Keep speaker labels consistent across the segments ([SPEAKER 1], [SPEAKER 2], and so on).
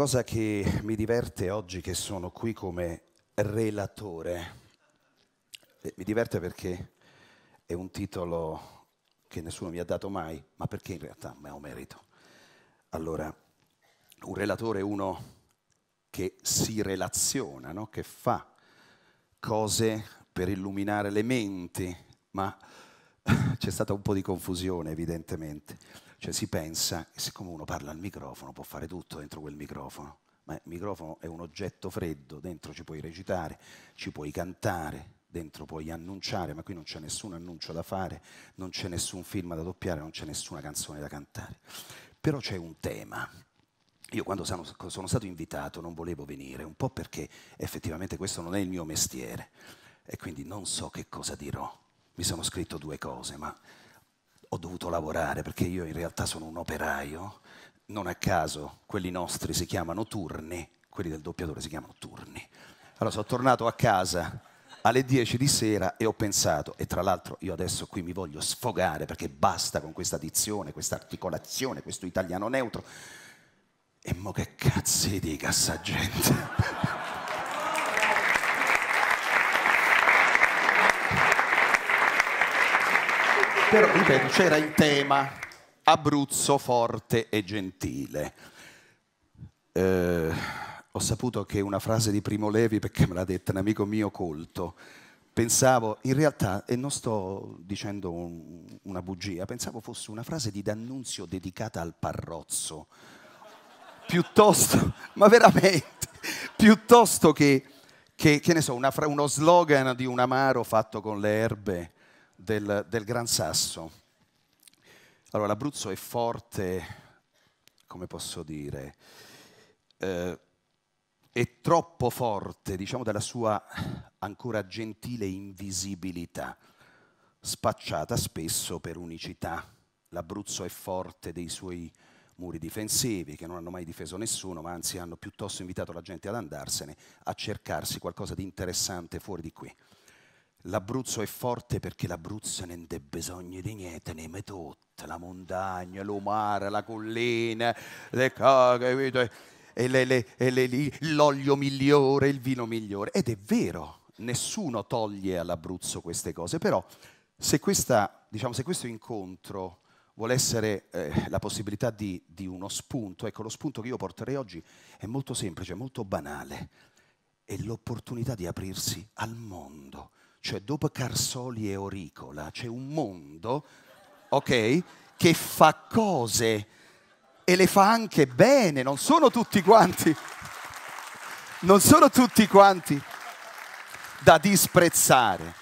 [SPEAKER 1] cosa che mi diverte oggi che sono qui come relatore, eh, mi diverte perché è un titolo che nessuno mi ha dato mai, ma perché in realtà me lo merito. Allora, un relatore è uno che si relaziona, no? che fa cose per illuminare le menti, ma c'è stata un po' di confusione evidentemente. Cioè si pensa che siccome uno parla al microfono può fare tutto dentro quel microfono, ma il microfono è un oggetto freddo, dentro ci puoi recitare, ci puoi cantare, dentro puoi annunciare, ma qui non c'è nessun annuncio da fare, non c'è nessun film da doppiare, non c'è nessuna canzone da cantare. Però c'è un tema. Io quando sono, stato invitato non volevo venire, un po' perché effettivamente questo non è il mio mestiere e quindi non so che cosa dirò. Mi sono scritto due cose, ma ho dovuto lavorare perché io in realtà sono un operaio. Non a caso quelli nostri si chiamano turni, quelli del doppiatore si chiamano turni. Allora sono tornato a casa alle 10 di sera e ho pensato, e tra l'altro io adesso qui mi voglio sfogare perché basta con questa dizione, questa articolazione, questo italiano neutro. E mo che cazzi dica sta gente? Però, ripeto, c'era il tema Abruzzo forte e gentile. Eh, ho saputo che una frase di Primo Levi, perché me l'ha detta un amico mio colto, pensavo, in realtà, e non sto dicendo un, una bugia, pensavo fosse una frase di D'Annunzio dedicata al parrozzo, piuttosto, ma veramente, piuttosto che, che, che ne so, una, uno slogan di un amaro fatto con le erbe del, del Gran Sasso. Allora, l'Abruzzo è forte, come posso dire, eh, è troppo forte, diciamo, dalla sua ancora gentile invisibilità, spacciata spesso per unicità. L'Abruzzo è forte dei suoi muri difensivi, che non hanno mai difeso nessuno, ma anzi hanno piuttosto invitato la gente ad andarsene, a cercarsi qualcosa di interessante fuori di qui. L'Abruzzo è forte perché l'Abruzzo non ha bisogno di niente, ne mette tutta, la montagna, lo mare, la collina, le caghe, l'olio migliore, il vino migliore. Ed è vero, nessuno toglie all'Abruzzo queste cose, però se, questa, diciamo, se questo incontro vuole essere eh, la possibilità di, di uno spunto, ecco lo spunto che io porterei oggi è molto semplice, molto banale, è l'opportunità di aprirsi al mondo cioè dopo Carsoli e Oricola c'è un mondo, ok, che fa cose e le fa anche bene, non sono tutti quanti, non sono tutti quanti da disprezzare.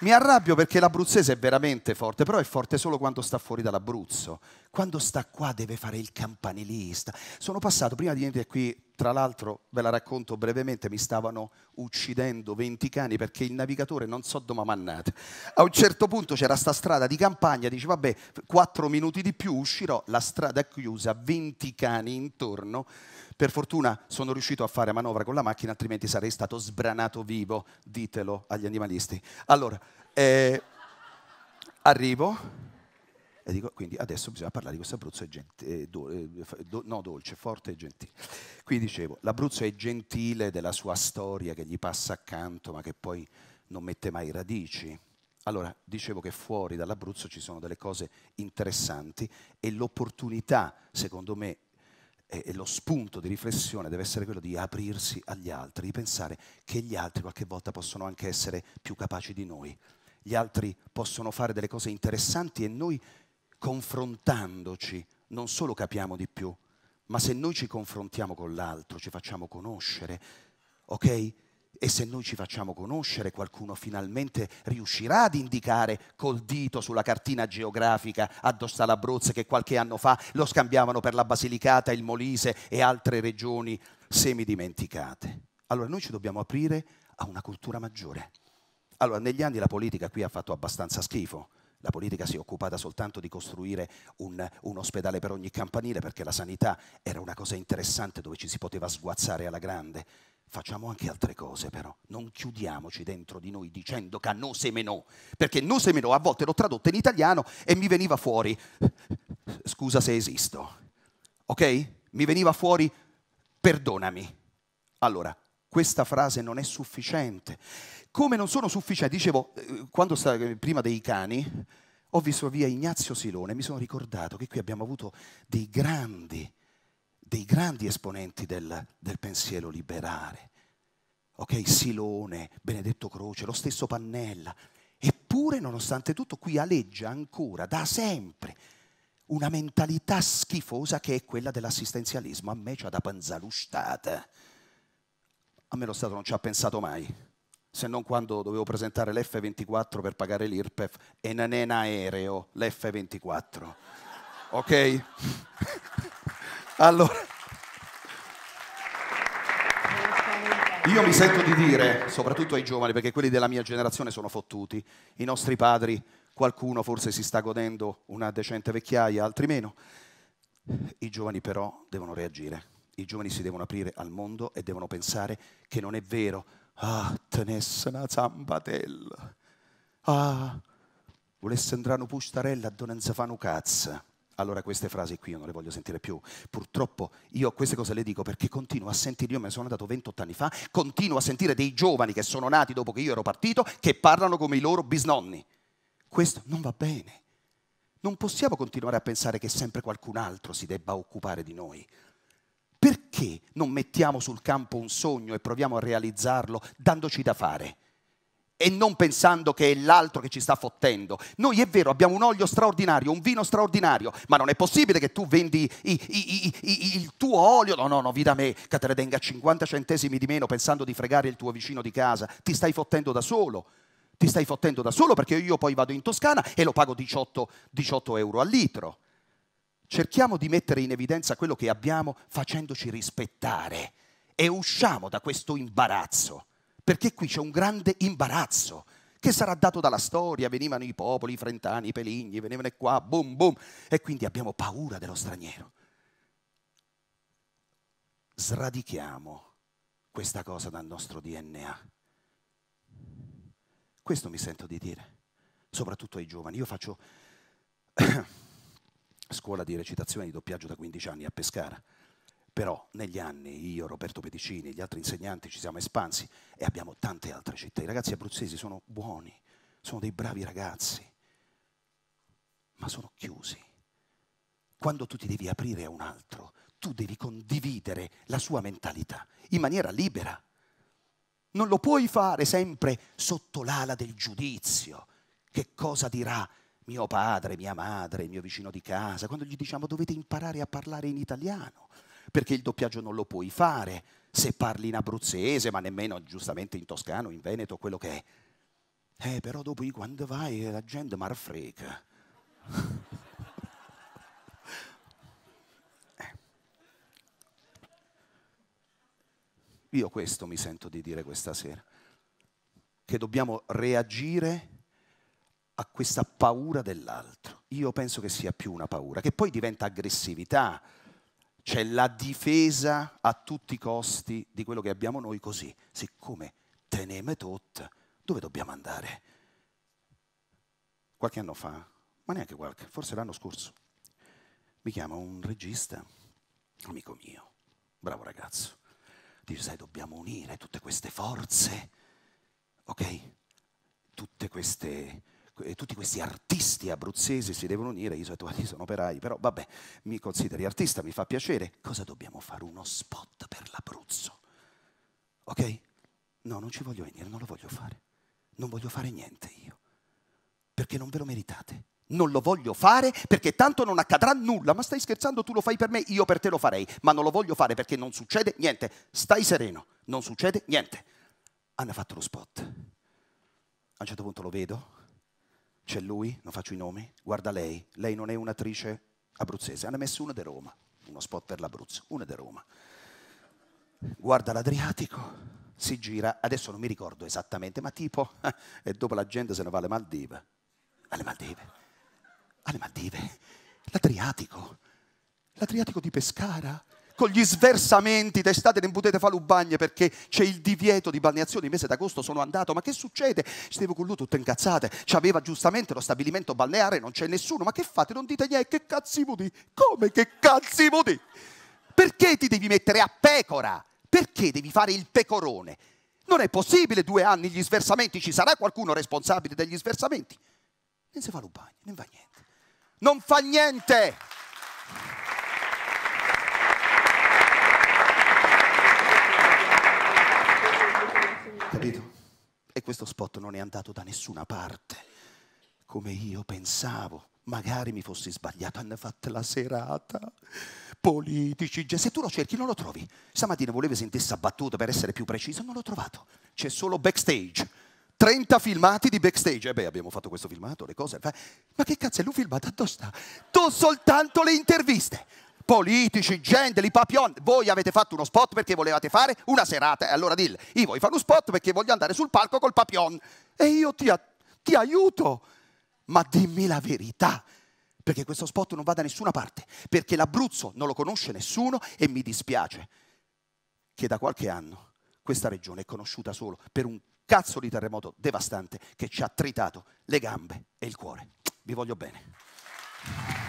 [SPEAKER 1] Mi arrabbio perché l'abruzzese è veramente forte, però è forte solo quando sta fuori dall'Abruzzo. Quando sta qua deve fare il campanilista. Sono passato, prima di venire qui tra l'altro, ve la racconto brevemente, mi stavano uccidendo 20 cani perché il navigatore non so dove mannate. A un certo punto c'era sta strada di campagna, dice vabbè, 4 minuti di più uscirò, la strada è chiusa, 20 cani intorno. Per fortuna sono riuscito a fare manovra con la macchina, altrimenti sarei stato sbranato vivo, ditelo agli animalisti. Allora, eh, arrivo e dico, quindi adesso bisogna parlare di questo Abruzzo eh, do, eh, do, no, dolce, forte e gentile. Qui dicevo, l'Abruzzo è gentile della sua storia che gli passa accanto ma che poi non mette mai radici. Allora, dicevo che fuori dall'Abruzzo ci sono delle cose interessanti e l'opportunità, secondo me, e, lo spunto di riflessione deve essere quello di aprirsi agli altri, di pensare che gli altri qualche volta possono anche essere più capaci di noi. Gli altri possono fare delle cose interessanti e noi confrontandoci non solo capiamo di più, ma se noi ci confrontiamo con l'altro, ci facciamo conoscere, ok? E se noi ci facciamo conoscere, qualcuno finalmente riuscirà ad indicare col dito sulla cartina geografica addosso all'Abruzzo che qualche anno fa lo scambiavano per la Basilicata, il Molise e altre regioni semidimenticate. Allora noi ci dobbiamo aprire a una cultura maggiore. Allora, negli anni la politica qui ha fatto abbastanza schifo, la politica si è occupata soltanto di costruire un, un, ospedale per ogni campanile perché la sanità era una cosa interessante dove ci si poteva sguazzare alla grande. Facciamo anche altre cose però, non chiudiamoci dentro di noi dicendo che no semenò, perché no semenò a volte l'ho tradotto in italiano e mi veniva fuori, scusa se esisto, ok? Mi veniva fuori, perdonami. Allora, questa frase non è sufficiente come non sono sufficienti, dicevo, eh, quando stavo eh, prima dei cani, ho visto via Ignazio Silone mi sono ricordato che qui abbiamo avuto dei grandi, dei grandi esponenti del, del pensiero liberale. Ok, Silone, Benedetto Croce, lo stesso Pannella. Eppure, nonostante tutto, qui aleggia ancora da sempre una mentalità schifosa che è quella dell'assistenzialismo. A me c'ha da panzalustata. A me lo Stato non ci ha pensato mai se non quando dovevo presentare l'F24 per pagare l'IRPEF e non è in aereo l'F24. Ok? allora,
[SPEAKER 2] io mi sento di dire,
[SPEAKER 1] soprattutto ai giovani, perché quelli della mia generazione sono fottuti, i nostri padri, qualcuno forse si sta godendo una decente vecchiaia, altri meno, i giovani però devono reagire, i giovani si devono aprire al mondo e devono pensare che non è vero Ah, tenesse una zampatella. Ah, volesse entrare una pustarella, non si fanno cazzo. Allora queste frasi qui io non le voglio sentire più. Purtroppo io queste cose le dico perché continuo a sentire, io me ne sono andato 28 anni fa, continuo a sentire dei giovani che sono nati dopo che io ero partito che parlano come i loro bisnonni. Questo non va bene. Non possiamo continuare a pensare che sempre qualcun altro si debba occupare di noi perché non mettiamo sul campo un sogno e proviamo a realizzarlo dandoci da fare? e non pensando che è l'altro che ci sta fottendo. Noi è vero, abbiamo un olio straordinario, un vino straordinario, ma non è possibile che tu vendi i, i, i, il tuo olio, no, no, no, vita me, che te ne tenga 50 centesimi di meno pensando di fregare il tuo vicino di casa, ti stai fottendo da solo. Ti stai fottendo da solo perché io poi vado in Toscana e lo pago 18, 18 euro al litro. Cerchiamo di mettere in evidenza quello che abbiamo facendoci rispettare e usciamo da questo imbarazzo, perché qui c'è un grande imbarazzo che sarà dato dalla storia, venivano i popoli, i frentani, i peligni, venivano qua, boom, boom, e quindi abbiamo paura dello straniero. Sradichiamo questa cosa dal nostro DNA. Questo mi sento di dire, soprattutto ai giovani. Io faccio... scuola di recitazione di doppiaggio da 15 anni a Pescara. Però negli anni io, Roberto Pedicini, gli altri insegnanti ci siamo espansi e abbiamo tante altre città. I ragazzi abruzzesi sono buoni, sono dei bravi ragazzi, ma sono chiusi. Quando tu ti devi aprire a un altro, tu devi condividere la sua mentalità in maniera libera. Non lo puoi fare sempre sotto l'ala del giudizio. Che cosa dirà mio padre, mia madre, il mio vicino di casa, quando gli diciamo dovete imparare a parlare in italiano, perché il doppiaggio non lo puoi fare se parli in abruzzese, ma nemmeno giustamente in toscano, in veneto, quello che è. Eh, però dopo quando vai eh, la gente marfreca. Eh. Io questo mi sento di dire questa sera, che dobbiamo reagire a questa paura dell'altro. Io penso che sia più una paura, che poi diventa aggressività, cioè la difesa a tutti i costi di quello che abbiamo noi così. Siccome teneme tot, dove dobbiamo andare? Qualche anno fa, ma neanche qualche, forse l'anno scorso, mi chiama un regista, amico mio, bravo ragazzo, dice, sai, dobbiamo unire tutte queste forze, ok? Tutte queste Ecco, tutti questi artisti abruzzesi si devono unire, io so sono, sono operai, però vabbè, mi consideri artista, mi fa piacere, cosa dobbiamo fare? Uno spot per l'Abruzzo, ok? No, non ci voglio venire, non lo voglio fare, non voglio fare niente io, perché non ve lo meritate. Non lo voglio fare perché tanto non accadrà nulla, ma stai scherzando, tu lo fai per me, io per te lo farei, ma non lo voglio fare perché non succede niente, stai sereno, non succede niente. Hanno fatto lo spot. A un certo punto lo vedo, c'è lui, non faccio i nomi, guarda lei, lei non è un'attrice abruzzese, hanno messo una di Roma, uno spot per l'Abruzzo, una di Roma. Guarda l'Adriatico, si gira, adesso non mi ricordo esattamente, ma tipo, e dopo la gente se ne va alle Maldive, alle Maldive, alle Maldive, l'Adriatico, l'Adriatico di Pescara, con gli sversamenti d'estate non potete fare bagno perché c'è il divieto di balneazione, il mese d'agosto sono andato, ma che succede? Stavo con lui tutto incazzate, c'aveva giustamente lo stabilimento balneare, non c'è nessuno, ma che fate? Non dite niente, che cazzi di? Come che cazzi di? Perché ti devi mettere a pecora? Perché devi fare il pecorone? Non è possibile due anni gli sversamenti, ci sarà qualcuno responsabile degli sversamenti. Non si fa l'ubagno, non fa niente. Non fa niente. Capito? E questo spot non è andato da nessuna parte, come io pensavo. Magari mi fossi sbagliato, hanno fatto la serata. Politici, se tu lo cerchi non lo trovi. Stamattina volevo sentirsi abbattuto per essere più preciso, non l'ho trovato. C'è solo backstage. 30 filmati di backstage. E eh beh, abbiamo fatto questo filmato, le cose. Ma che cazzo è lui filmato? Dove sta? Tu soltanto le interviste politici, gente, li papillon. Voi avete fatto uno spot perché volevate fare una serata. E allora dille, io voglio fare uno spot perché voglio andare sul palco col papion. E io ti, ti aiuto. Ma dimmi la verità perché questo spot non va da nessuna parte, perché l'Abruzzo non lo conosce nessuno e mi dispiace che da qualche anno questa regione è conosciuta solo per un cazzo di terremoto devastante che ci ha tritato le gambe e il cuore. Vi voglio bene.